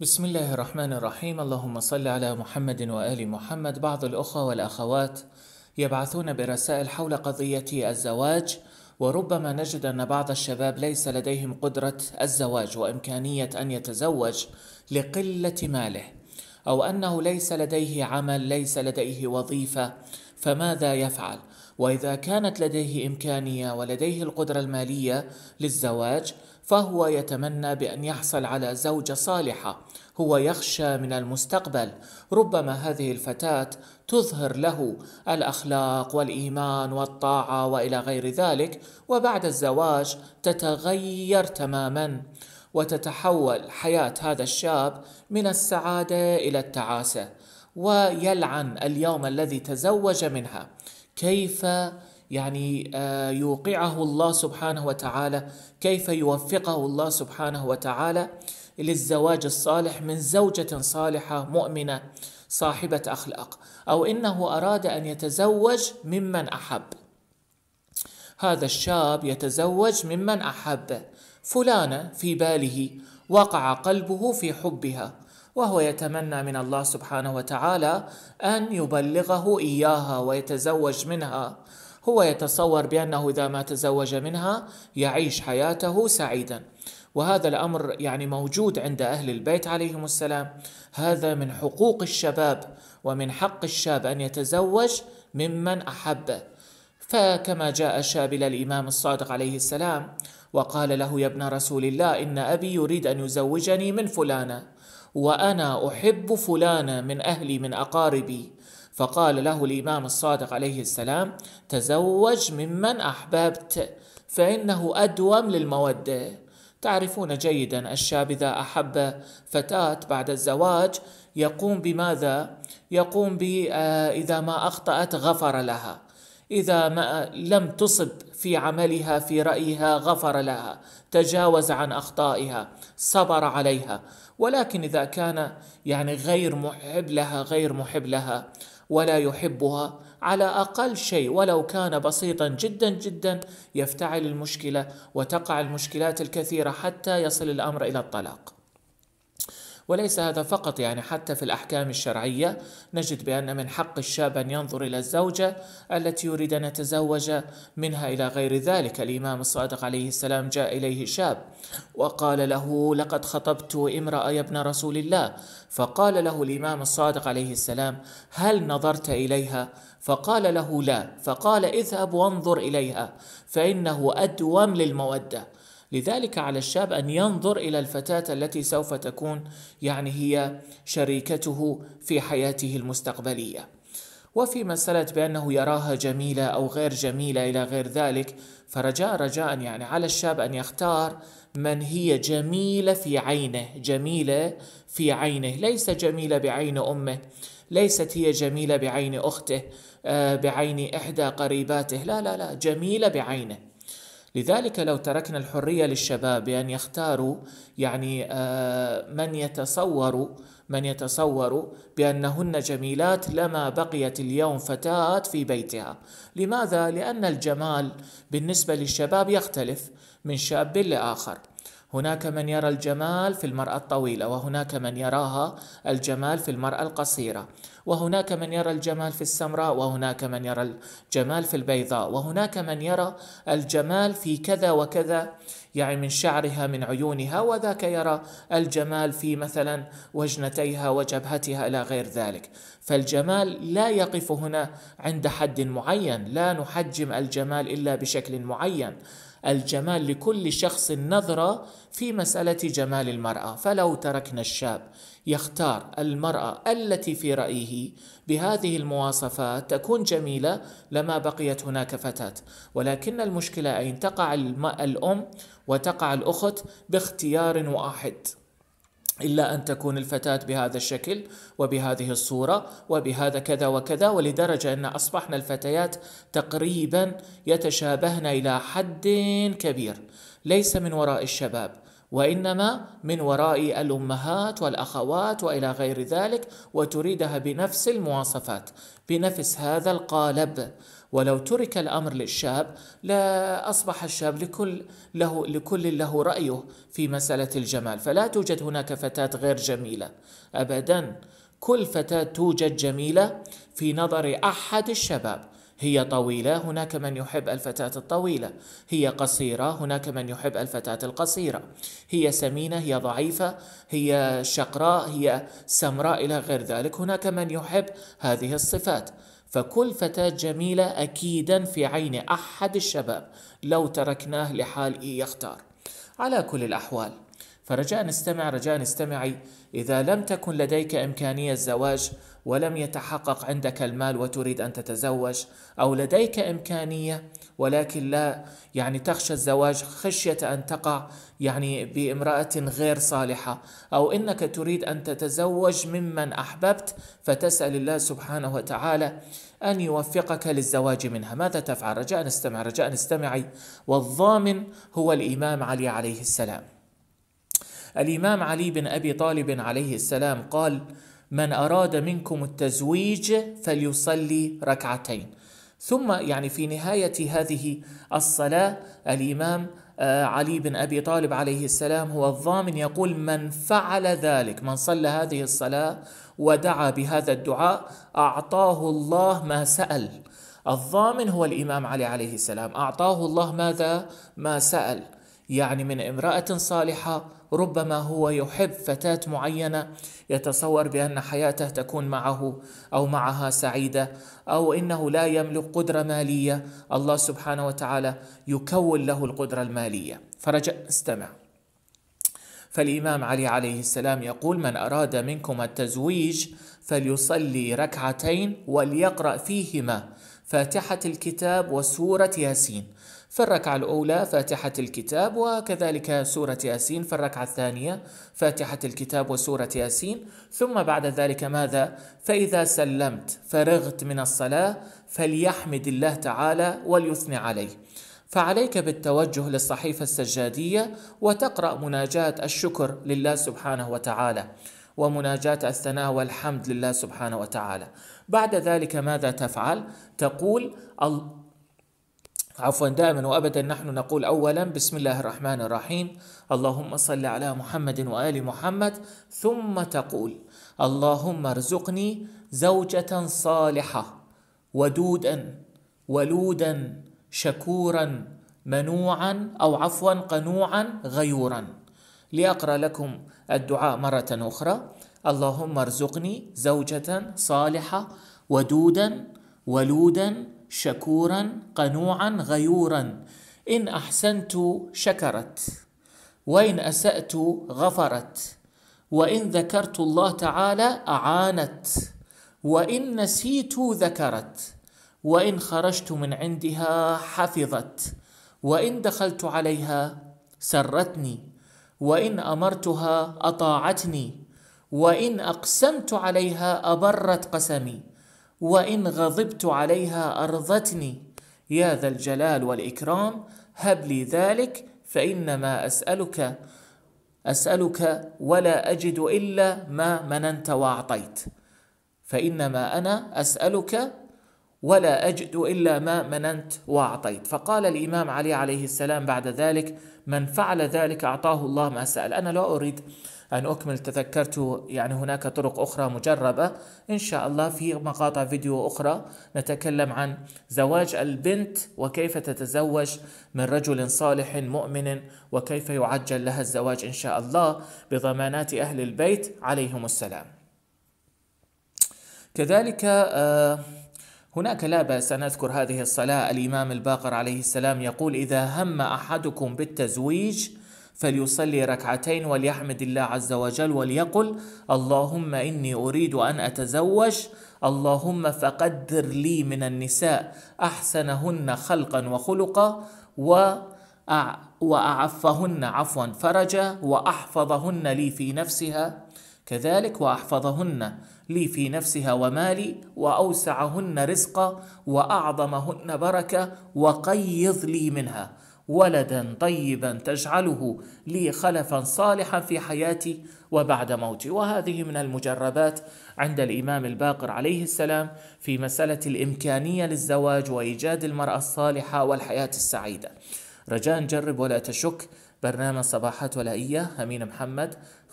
بسم الله الرحمن الرحيم اللهم صل على محمد وآل محمد بعض الأخوة والأخوات يبعثون برسائل حول قضية الزواج وربما نجد أن بعض الشباب ليس لديهم قدرة الزواج وإمكانية أن يتزوج لقلة ماله او انه ليس لديه عمل ليس لديه وظيفه فماذا يفعل واذا كانت لديه امكانيه ولديه القدره الماليه للزواج فهو يتمنى بان يحصل على زوجه صالحه هو يخشى من المستقبل ربما هذه الفتاه تظهر له الاخلاق والايمان والطاعه والى غير ذلك وبعد الزواج تتغير تماما وتتحول حياة هذا الشاب من السعادة إلى التعاسة ويلعن اليوم الذي تزوج منها كيف يعني آه، يوقعه الله سبحانه وتعالى كيف يوفقه الله سبحانه وتعالى للزواج الصالح من زوجة صالحة مؤمنة صاحبة أخلاق أو إنه أراد أن يتزوج ممن أحب هذا الشاب يتزوج ممن أحب فلانة في باله وقع قلبه في حبها وهو يتمنى من الله سبحانه وتعالى أن يبلغه إياها ويتزوج منها هو يتصور بأنه إذا ما تزوج منها يعيش حياته سعيدا وهذا الأمر يعني موجود عند أهل البيت عليهم السلام هذا من حقوق الشباب ومن حق الشاب أن يتزوج ممن أحبه فكما جاء شاب إلى الإمام الصادق عليه السلام وقال له يا ابن رسول الله إن أبي يريد أن يزوجني من فلانة وأنا أحب فلانة من أهلي من أقاربي فقال له الإمام الصادق عليه السلام تزوج ممن أحببت فإنه أدوم للمودة تعرفون جيدا الشاب إذا أحب فتاة بعد الزواج يقوم بماذا؟ يقوم بإذا آه، ما أخطأت غفر لها إذا ما لم تصب في عملها في رأيها غفر لها تجاوز عن أخطائها صبر عليها ولكن إذا كان يعني غير محب لها غير محب لها ولا يحبها على أقل شيء ولو كان بسيطا جدا جدا يفتعل المشكلة وتقع المشكلات الكثيرة حتى يصل الأمر إلى الطلاق وليس هذا فقط يعني حتى في الأحكام الشرعية نجد بأن من حق الشاب أن ينظر إلى الزوجة التي يريد أن يتزوج منها إلى غير ذلك الإمام الصادق عليه السلام جاء إليه شاب وقال له لقد خطبت امرأة يا ابن رسول الله فقال له الإمام الصادق عليه السلام هل نظرت إليها؟ فقال له لا فقال اذهب وانظر إليها فإنه أدوم للمودة لذلك على الشاب ان ينظر الى الفتاه التي سوف تكون يعني هي شريكته في حياته المستقبليه وفي مسألة بأنه يراها جميلة أو غير جميلة إلى غير ذلك فرجاء رجاء يعني على الشاب أن يختار من هي جميلة في عينه جميلة في عينه ليس جميلة بعين أمه ليست هي جميلة بعين أخته آه، بعين إحدى قريباته لا لا لا جميلة بعينه لذلك لو تركنا الحرية للشباب بأن يختاروا يعني آه، من يتصوروا من يتصور بأنهن جميلات لما بقيت اليوم فتاة في بيتها لماذا؟ لأن الجمال بالنسبة للشباب يختلف من شاب لآخر هناك من يرى الجمال في المرأة الطويلة وهناك من يراها الجمال في المرأة القصيرة وهناك من يرى الجمال في السمراء وهناك من يرى الجمال في البيضاء وهناك من يرى الجمال في كذا وكذا يعني من شعرها من عيونها وذاك يرى الجمال في مثلا وجنتيها وجبهتها الى غير ذلك فالجمال لا يقف هنا عند حد معين لا نحجم الجمال الا بشكل معين الجمال لكل شخص نظرة في مسألة جمال المرأة فلو تركنا الشاب يختار المرأة التي في رأيه بهذه المواصفات تكون جميلة لما بقيت هناك فتاة ولكن المشكلة أن تقع الأم وتقع الأخت باختيار واحد إلا أن تكون الفتاة بهذا الشكل وبهذه الصورة وبهذا كذا وكذا ولدرجة أن أصبحنا الفتيات تقريبا يتشابهن إلى حد كبير ليس من وراء الشباب وإنما من وراء الأمهات والأخوات وإلى غير ذلك وتريدها بنفس المواصفات بنفس هذا القالب ولو ترك الأمر للشاب لأصبح الشاب لكل له لكل له رأيه في مسألة الجمال فلا توجد هناك فتاة غير جميلة أبدا كل فتاة توجد جميلة في نظر أحد الشباب هي طويلة هناك من يحب الفتاة الطويلة هي قصيرة هناك من يحب الفتاة القصيرة هي سمينة هي ضعيفة هي شقراء هي سمراء إلى غير ذلك هناك من يحب هذه الصفات فكل فتاة جميلة أكيدا في عين أحد الشباب لو تركناه لحال إيه يختار على كل الأحوال فرجاء استمع رجاء استمعي إذا لم تكن لديك إمكانية الزواج ولم يتحقق عندك المال وتريد أن تتزوج أو لديك إمكانية ولكن لا يعني تخشى الزواج خشية أن تقع يعني بامرأة غير صالحة أو إنك تريد أن تتزوج ممن أحببت فتسأل الله سبحانه وتعالى أن يوفقك للزواج منها ماذا تفعل رجاء استمع رجاء استمعي والضامن هو الإمام علي عليه السلام الإمام علي بن أبي طالب عليه السلام قال من أراد منكم التزويج فليصلي ركعتين ثم يعني في نهاية هذه الصلاة الإمام آه، علي بن أبي طالب عليه السلام هو الضامن يقول من فعل ذلك من صلى هذه الصلاة ودعا بهذا الدعاء أعطاه الله ما سأل الضامن هو الإمام علي عليه السلام أعطاه الله ماذا ما سأل يعني من امرأة صالحة ربما هو يحب فتاة معينة يتصور بأن حياته تكون معه أو معها سعيدة أو إنه لا يملك قدرة مالية الله سبحانه وتعالى يكون له القدرة المالية فرجاء استمع فالإمام علي عليه السلام يقول من أراد منكم التزويج فليصلي ركعتين وليقرأ فيهما فاتحة الكتاب وسورة ياسين في الركعة الأولى فاتحة الكتاب وكذلك سورة ياسين في الركعة الثانية فاتحة الكتاب وسورة ياسين ثم بعد ذلك ماذا؟ فإذا سلمت فرغت من الصلاة فليحمد الله تعالى وليثني عليه فعليك بالتوجه للصحيفة السجادية وتقرأ مناجاة الشكر لله سبحانه وتعالى ومناجاة الثناء والحمد لله سبحانه وتعالى بعد ذلك ماذا تفعل؟ تقول ال... عفوا دائما وابدا نحن نقول اولا بسم الله الرحمن الرحيم اللهم صل على محمد وال محمد ثم تقول اللهم ارزقني زوجه صالحه ودودا ولودا شكورا منوعا او عفوا قنوعا غيورا لأقرأ لكم الدعاء مرة أخرى اللهم ارزقني زوجة صالحة ودودا ولودا شكورا قنوعا غيورا إن أحسنت شكرت وإن أسأت غفرت وإن ذكرت الله تعالى أعانت وإن نسيت ذكرت وإن خرجت من عندها حفظت وإن دخلت عليها سرتني وان امرتها اطاعتني وان اقسمت عليها ابرت قسمي وان غضبت عليها ارضتني يا ذا الجلال والاكرام هب لي ذلك فانما اسالك اسالك ولا اجد الا ما مننت واعطيت فانما انا اسالك ولا أجد إلا ما مننت وأعطيت فقال الإمام علي عليه السلام بعد ذلك من فعل ذلك أعطاه الله ما سأل أنا لا أريد أن أكمل تذكرت يعني هناك طرق أخرى مجربة إن شاء الله في مقاطع فيديو أخرى نتكلم عن زواج البنت وكيف تتزوج من رجل صالح مؤمن وكيف يعجل لها الزواج إن شاء الله بضمانات أهل البيت عليهم السلام كذلك آه هناك لا بأس أن أذكر هذه الصلاة الإمام الباقر عليه السلام يقول إذا هم أحدكم بالتزويج فليصلي ركعتين وليحمد الله عز وجل وليقل اللهم إني أريد أن أتزوج اللهم فقدر لي من النساء أحسنهن خلقا وخلقا و وأعفهن عفوا فرجا وأحفظهن لي في نفسها كذلك وأحفظهن لي في نفسها ومالي وأوسعهن رزقا وأعظمهن بركة وقيض لي منها ولدا طيبا تجعله لي خلفا صالحا في حياتي وبعد موتي وهذه من المجربات عند الإمام الباقر عليه السلام في مسألة الإمكانية للزواج وإيجاد المرأة الصالحة والحياة السعيدة رجاء جرب ولا تشك برنامج صباحات ولا إياه أمين محمد